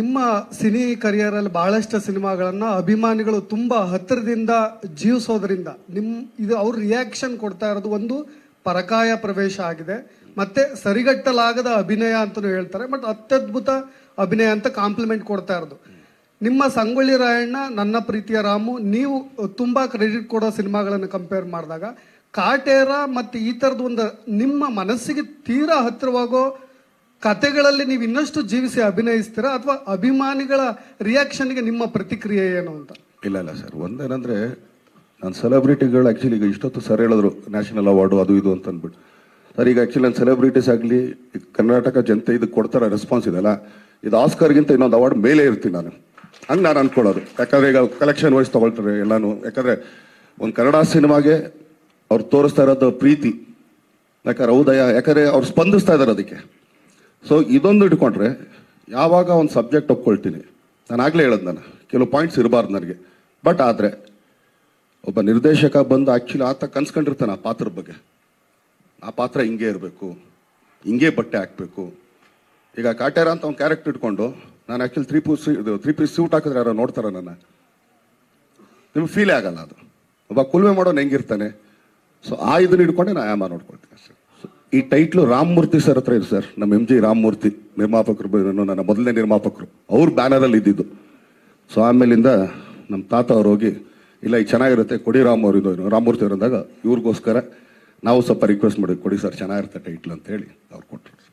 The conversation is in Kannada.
ನಿಮ್ಮ ಸಿನಿ ಕರಿಯರಲ್ಲಿ ಬಹಳಷ್ಟು ಸಿನಿಮಾಗಳನ್ನು ಅಭಿಮಾನಿಗಳು ತುಂಬ ಹತ್ತಿರದಿಂದ ಜೀವಿಸೋದ್ರಿಂದ ನಿಮ್ಮ ಇದು ಅವ್ರ ರಿಯಾಕ್ಷನ್ ಕೊಡ್ತಾ ಇರೋದು ಒಂದು ಪರಕಾಯ ಪ್ರವೇಶ ಆಗಿದೆ ಮತ್ತೆ ಸರಿಗಟ್ಟಲಾಗದ ಅಭಿನಯ ಅಂತಲೂ ಹೇಳ್ತಾರೆ ಬಟ್ ಅತ್ಯದ್ಭುತ ಅಭಿನಯ ಅಂತ ಕಾಂಪ್ಲಿಮೆಂಟ್ ಕೊಡ್ತಾ ಇರೋದು ನಿಮ್ಮ ಸಂಗೊಳ್ಳಿ ರಾಯಣ್ಣ ನನ್ನ ಪ್ರೀತಿಯ ರಾಮು ನೀವು ತುಂಬ ಕ್ರೆಡಿಟ್ ಕೊಡೋ ಸಿನಿಮಾಗಳನ್ನು ಕಂಪೇರ್ ಮಾಡಿದಾಗ ಕಾಟೇರ ಮತ್ತು ಈ ತರದ ಒಂದು ನಿಮ್ಮ ಮನಸ್ಸಿಗೆ ತೀರಾ ಹತ್ತಿರವಾಗೋ ಕತೆಗಳಲ್ಲಿ ನೀವು ಇನ್ನಷ್ಟು ಜೀವಿಸಿ ಅಭಿನಯಿಸ್ತೀರಾ ಅಥವಾ ಅಭಿಮಾನಿಗಳ ರಿಯಾಕ್ಷನ್ಗೆ ನಿಮ್ಮ ಪ್ರತಿಕ್ರಿಯೆ ಏನು ಅಂತ ಇಲ್ಲ ಇಲ್ಲ ಸರ್ ಒಂದೇನಂದ್ರೆ ನಾನು ಸೆಲೆಬ್ರಿಟಿಗಳು ಆ್ಯಕ್ಚುಲಿ ಈಗ ಇಷ್ಟೊತ್ತು ಸರ್ ಹೇಳಿದ್ರು ನ್ಯಾಷನಲ್ ಅವಾರ್ಡು ಅದು ಇದು ಅಂತ ಅಂದ್ಬಿಟ್ಟು ಸರ್ ಈಗ ಆ್ಯಕ್ಚುಲಿ ನಾನು ಸೆಲೆಬ್ರಿಟೀಸ್ ಆಗಲಿ ಕರ್ನಾಟಕ ಜನತೆ ಇದಕ್ಕೆ ಕೊಡ್ತಾರ ರೆಸ್ಪಾನ್ಸ್ ಇದೆಲ್ಲ ಇದು ಆಸ್ಕರ್ಗಿಂತ ಇನ್ನೊಂದು ಅವಾರ್ಡ್ ಮೇಲೆ ಇರ್ತೀನಿ ನಾನು ಹಂಗೆ ನಾನು ಅನ್ಕೊಳ್ಳೋದು ಯಾಕಂದ್ರೆ ಈಗ ಕಲೆಕ್ಷನ್ ವೈಸ್ ತೊಗೊಳ್ತಾರೆ ಎಲ್ಲಾನು ಯಾಕಂದರೆ ಒಂದು ಕನ್ನಡ ಸಿನಿಮಾಗೆ ಅವ್ರು ತೋರಿಸ್ತಾ ಇರೋದು ಪ್ರೀತಿ ಯಾಕಂದ್ರೆ ಔದಯ ಯಾಕಂದರೆ ಅವ್ರು ಸ್ಪಂದಿಸ್ತಾ ಇದ್ದಾರೆ ಅದಕ್ಕೆ ಸೊ ಇದೊಂದು ಇಟ್ಕೊಂಡ್ರೆ ಯಾವಾಗ ಒಂದು ಸಬ್ಜೆಕ್ಟ್ ಒಪ್ಕೊಳ್ತೀನಿ ನಾನು ಆಗಲೇ ಹೇಳೋದು ನಾನು ಕೆಲವು ಪಾಯಿಂಟ್ಸ್ ಇರಬಾರ್ದು ನನಗೆ ಬಟ್ ಆದರೆ ಒಬ್ಬ ನಿರ್ದೇಶಕ ಬಂದು ಆ್ಯಕ್ಚುಲಿ ಆತ ಕನ್ಸ್ಕೊಂಡಿರ್ತಾನೆ ಆ ಪಾತ್ರದ ಬಗ್ಗೆ ಆ ಪಾತ್ರ ಹಿಂಗೆ ಇರಬೇಕು ಹಿಂಗೆ ಬಟ್ಟೆ ಹಾಕಬೇಕು ಈಗ ಕಾಟ್ಯಾರ ಅಂತ ಅವ್ನು ಕ್ಯಾರೆಕ್ಟರ್ ಇಟ್ಕೊಂಡು ನಾನು actually three piece three piece suit ಹಾಕಿದ್ರೆ ಯಾರೋ ನೋಡ್ತಾರೆ ನನ್ನ ನಿಮ್ಗೆ ಫೀಲೇ ಆಗಲ್ಲ ಅದು ಒಬ್ಬ ಕುಲ್ವೆ ಮಾಡೋನು ಹೆಂಗಿರ್ತಾನೆ ಸೊ ಆ ಇದನ್ನ ಇಟ್ಕೊಂಡೆ ನಾನು ಆಯಾಮ ನೋಡ್ಕೊಳ್ತೀನಿ ಅಷ್ಟೇ ಈ ಟೈಟ್ಲು ರಾಮಮೂರ್ತಿ ಸರ್ ಹತ್ರ ಇದೆ ಸರ್ ನಮ್ಮ ಎಂ ಜಿ ರಾಮಮೂರ್ತಿ ನಿರ್ಮಾಪಕರು ನನ್ನ ಮೊದಲನೇ ನಿರ್ಮಾಪಕರು ಅವ್ರ ಬ್ಯಾನರಲ್ಲಿ ಇದ್ದಿದ್ದು ಸೊ ಆಮೇಲಿಂದ ನಮ್ಮ ತಾತ ಅವ್ರು ಹೋಗಿ ಇಲ್ಲ ಈ ಚೆನ್ನಾಗಿರುತ್ತೆ ಕೊಡಿ ರಾಮ್ ಅವರು ರಾಮಮೂರ್ತಿ ಅಂದಾಗ ಇವ್ರಿಗೋಸ್ಕರ ನಾವು ಸ್ವಲ್ಪ ರಿಕ್ವೆಸ್ಟ್ ಮಾಡಿದ್ವಿ ಕೊಡಿ ಸರ್ ಚೆನ್ನಾಗಿರುತ್ತೆ ಟೈಟ್ಲ್ ಅಂತ ಹೇಳಿ ಅವ್ರು ಕೊಟ್ಟರು